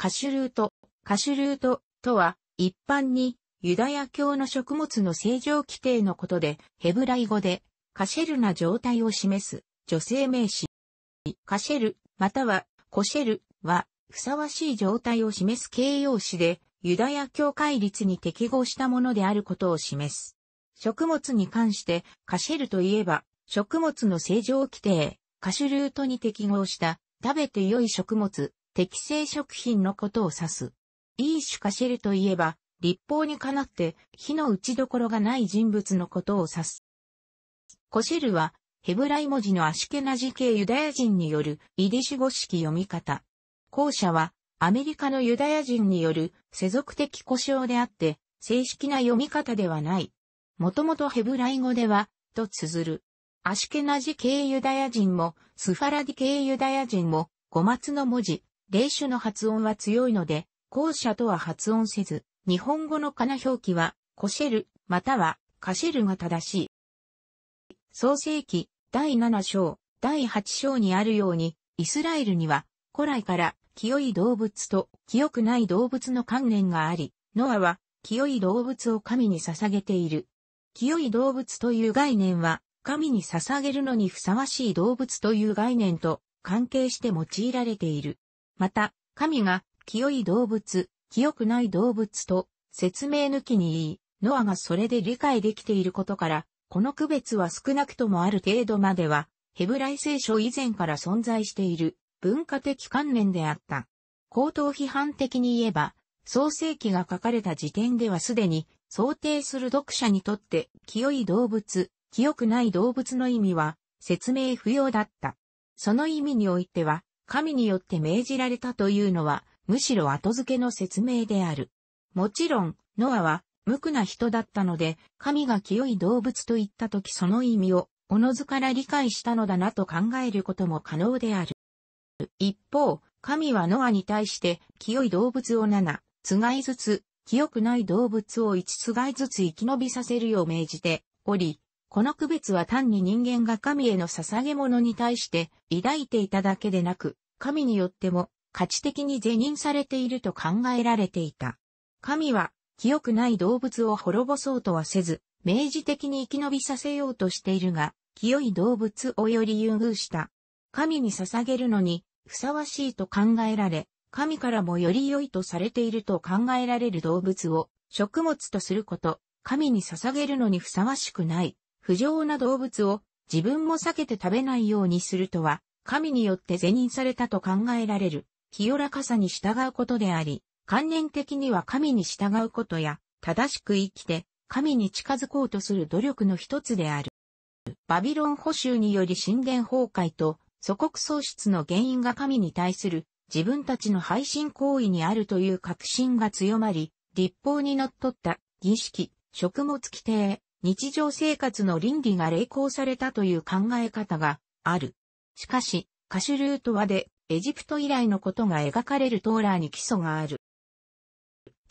カシュルート、カシュルートとは、一般に、ユダヤ教の食物の正常規定のことで、ヘブライ語で、カシェルな状態を示す、女性名詞。カシェル、または、コシェルは、ふさわしい状態を示す形容詞で、ユダヤ教戒律に適合したものであることを示す。食物に関して、カシェルといえば、食物の正常規定、カシュルートに適合した、食べて良い食物、適正食品のことを指す。イーシュカシェルといえば、立法にかなって火の打ちどころがない人物のことを指す。コシェルは、ヘブライ文字のアシュケナジ系ユダヤ人によるイディシュ語式読み方。後者は、アメリカのユダヤ人による世俗的故障であって、正式な読み方ではない。もともとヘブライ語では、と綴る。アシュケナジ系ユダヤ人も、スファラディ系ユダヤ人も、五末の文字、霊種の発音は強いので、後者とは発音せず、日本語のかな表記は、コシェル、または、カシェルが正しい。創世記、第7章、第8章にあるように、イスラエルには、古来から、清い動物と清くない動物の観念があり、ノアは、清い動物を神に捧げている。清い動物という概念は、神に捧げるのにふさわしい動物という概念と関係して用いられている。また、神が、清い動物、清くない動物と、説明抜きに言い、ノアがそれで理解できていることから、この区別は少なくともある程度までは、ヘブライ聖書以前から存在している文化的観念であった。口頭批判的に言えば、創世記が書かれた時点ではすでに想定する読者にとって清い動物、清くない動物の意味は説明不要だった。その意味においては神によって命じられたというのは、むしろ後付けの説明である。もちろん、ノアは、無垢な人だったので、神が清い動物と言ったときその意味を、おのずから理解したのだなと考えることも可能である。一方、神はノアに対して、清い動物を7、つがいずつ、清くない動物を1つがいずつ生き延びさせるよう命じており、この区別は単に人間が神への捧げ物に対して抱いていただけでなく、神によっても価値的に是認されていると考えられていた。神は清くない動物を滅ぼそうとはせず、明示的に生き延びさせようとしているが、清い動物をより優遇した。神に捧げるのに、ふさわしいと考えられ、神からもより良いとされていると考えられる動物を、食物とすること、神に捧げるのにふさわしくない、不浄な動物を自分も避けて食べないようにするとは、神によって是認されたと考えられる、清らかさに従うことであり、観念的には神に従うことや、正しく生きて、神に近づこうとする努力の一つである。バビロン捕囚により神殿崩壊と祖国喪失の原因が神に対する自分たちの背信行為にあるという確信が強まり、立法に則っった儀式、食物規定、日常生活の倫理が励行されたという考え方がある。しかし、カシュルートはで、エジプト以来のことが描かれるトーラーに基礎がある。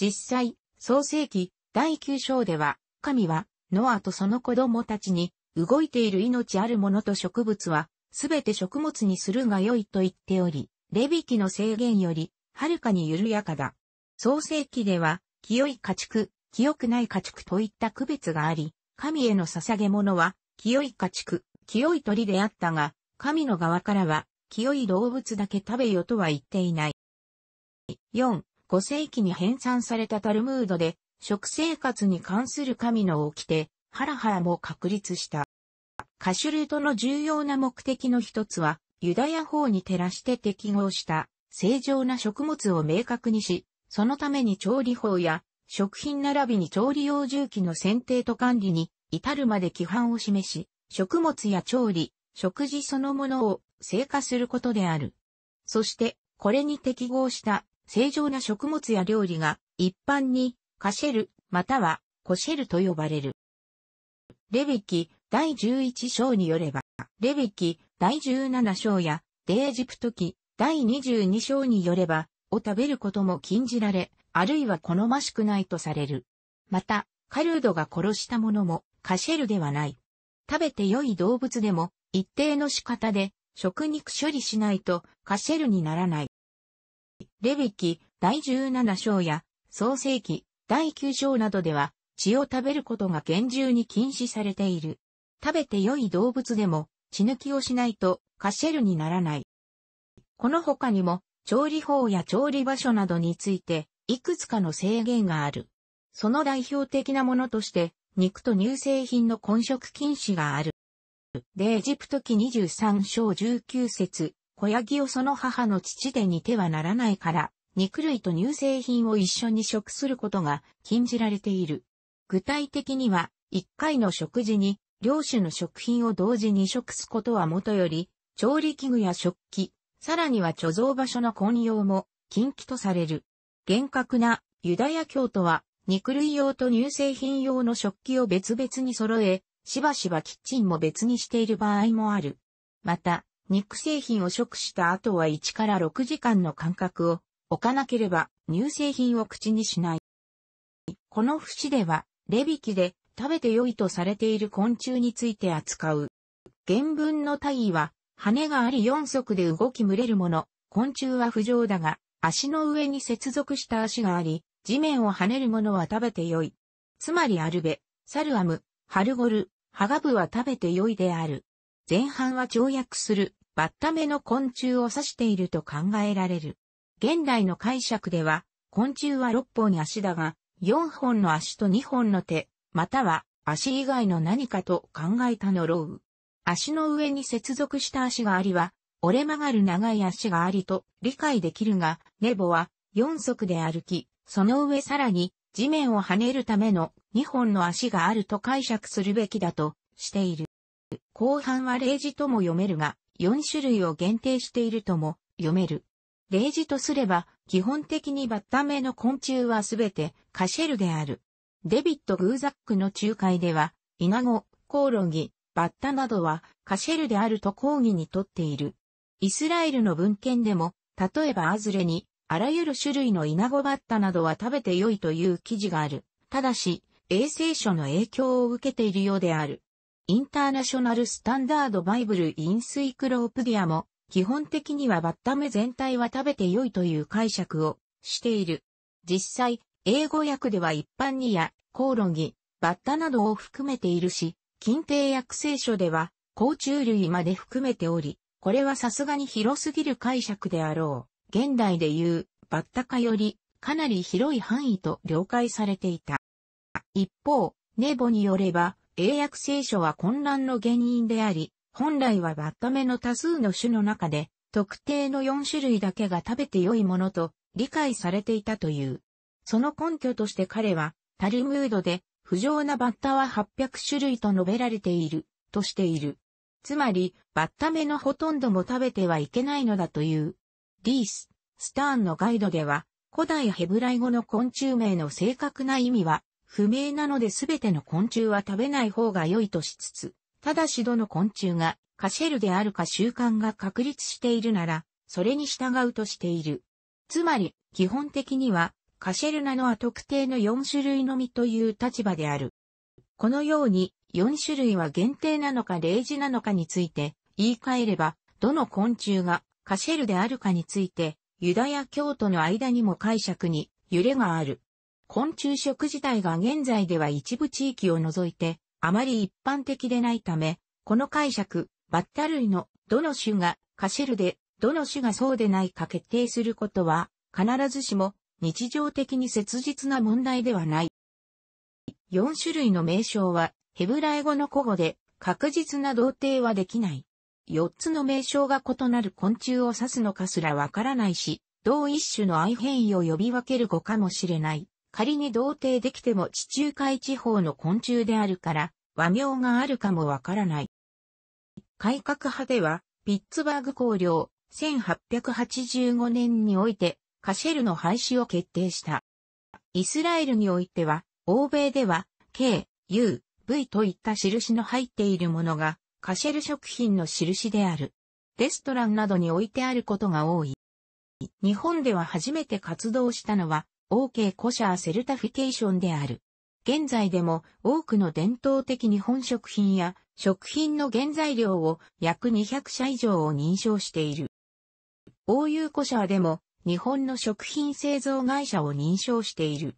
実際、創世紀第9章では、神は、ノアとその子供たちに、動いている命あるものと植物は、すべて食物にするが良いと言っており、レビキの制限より、はるかに緩やかだ。創世紀では、清い家畜、清くない家畜といった区別があり、神への捧げ物は、清い家畜、清い鳥であったが、神の側からは、清い動物だけ食べよとは言っていない。4、5世紀に編纂されたタルムードで、食生活に関する神の掟、ハラハラも確立した。カシュルトの重要な目的の一つは、ユダヤ法に照らして適合した、正常な食物を明確にし、そのために調理法や食品並びに調理用重機の選定と管理に至るまで規範を示し、食物や調理、食事そのものを成果することである。そして、これに適合した正常な食物や料理が一般にカシェルまたはコシェルと呼ばれる。レビキ第11章によれば、レビキ第17章やデエジプト記第22章によれば、を食べることも禁じられ、あるいは好ましくないとされる。また、カルードが殺したものもカシェルではない。食べて良い動物でも一定の仕方で食肉処理しないとカシェルにならない。レビキ第17章や創世記第9章などでは血を食べることが厳重に禁止されている。食べて良い動物でも血抜きをしないとカシェルにならない。この他にも調理法や調理場所などについていくつかの制限がある。その代表的なものとして、肉と乳製品の混食禁止がある。で、エジプト記23章19節小ヤギをその母の父で煮てはならないから、肉類と乳製品を一緒に食することが禁じられている。具体的には、一回の食事に、両種の食品を同時に食すことはもとより、調理器具や食器、さらには貯蔵場所の混用も禁忌とされる。厳格なユダヤ教徒は肉類用と乳製品用の食器を別々に揃え、しばしばキッチンも別にしている場合もある。また、肉製品を食した後は1から6時間の間隔を置かなければ乳製品を口にしない。この節では、レビキで食べて良いとされている昆虫について扱う。原文の体位は、羽があり4足で動き群れるもの、昆虫は不浄だが、足の上に接続した足があり、地面を跳ねるものは食べてよい。つまりアルベ、サルアム、ハルゴル、ハガブは食べてよいである。前半は跳躍する、バッタ目の昆虫を指していると考えられる。現代の解釈では、昆虫は6本足だが、4本の足と2本の手、または足以外の何かと考えたのロウ。足の上に接続した足がありは、折れ曲がる長い足がありと理解できるが、ネボは4足で歩き、その上さらに地面を跳ねるための2本の足があると解釈するべきだとしている。後半は例字とも読めるが、4種類を限定しているとも読める。例字とすれば、基本的にバッタ目の昆虫はすべてカシェルである。デビット・グーザックの仲介では、イナゴ、コオロギ、バッタなどはカシェルであると抗議にとっている。イスラエルの文献でも、例えばアズレに、あらゆる種類のイナゴバッタなどは食べて良いという記事がある。ただし、衛生書の影響を受けているようである。インターナショナルスタンダードバイブルインスイクロープディアも、基本的にはバッタ目全体は食べて良いという解釈をしている。実際、英語訳では一般にや、コオロギ、バッタなどを含めているし、近帝薬聖書では、甲虫類まで含めており、これはさすがに広すぎる解釈であろう。現代で言う、バッタ化より、かなり広い範囲と了解されていた。一方、ネボによれば、英訳聖書は混乱の原因であり、本来はバッタ目の多数の種の中で、特定の4種類だけが食べて良いものと理解されていたという。その根拠として彼は、タルムードで、不浄なバッタは800種類と述べられている、としている。つまり、バッタ目のほとんども食べてはいけないのだという。リース、スターンのガイドでは、古代ヘブライ語の昆虫名の正確な意味は、不明なので全ての昆虫は食べない方が良いとしつつ、ただしどの昆虫がカシェルであるか習慣が確立しているなら、それに従うとしている。つまり、基本的には、カシェルなのは特定の4種類のみという立場である。このように4種類は限定なのか例示なのかについて言い換えれば、どの昆虫がカシェルであるかについて、ユダヤ教徒の間にも解釈に揺れがある。昆虫食自体が現在では一部地域を除いて、あまり一般的でないため、この解釈、バッタ類のどの種がカシェルで、どの種がそうでないか決定することは、必ずしも日常的に切実な問題ではない。4種類の名称は、ヘブライ語の古語で、確実な同定はできない。4つの名称が異なる昆虫を指すのかすらわからないし、同一種の愛変異を呼び分ける語かもしれない。仮に同定できても地中海地方の昆虫であるから、和名があるかもわからない。改革派では、ピッツバーグ公領、1885年において、カシェルの廃止を決定した。イスラエルにおいては、欧米では、K、U、V といった印の入っているものが、カシェル食品の印である。レストランなどに置いてあることが多い。日本では初めて活動したのは、OK コシャーセルタフィケーションである。現在でも多くの伝統的日本食品や食品の原材料を約200社以上を認証している。OU コシャーでも日本の食品製造会社を認証している。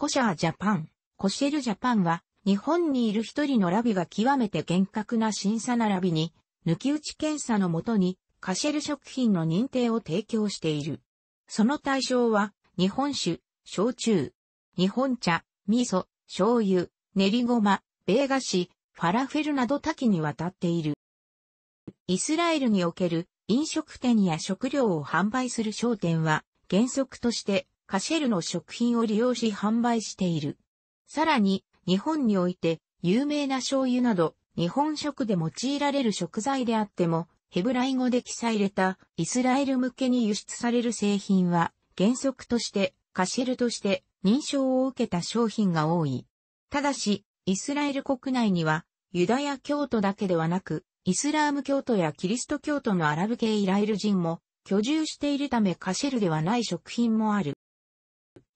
コシャージャパン、コシェルジャパンは、日本にいる一人のラビが極めて厳格な審査並びに、抜き打ち検査のもとに、カシェル食品の認定を提供している。その対象は、日本酒、焼酎、日本茶、味噌、醤油、練りごま、米菓子、ファラフェルなど多岐にわたっている。イスラエルにおける飲食店や食料を販売する商店は、原則としてカシェルの食品を利用し販売している。さらに、日本において、有名な醤油など、日本食で用いられる食材であっても、ヘブライ語で記載れたイスラエル向けに輸出される製品は、原則としてカシェルとして認証を受けた商品が多い。ただし、イスラエル国内には、ユダヤ教徒だけではなく、イスラーム教徒やキリスト教徒のアラブ系イラエル人も居住しているためカシェルではない食品もある。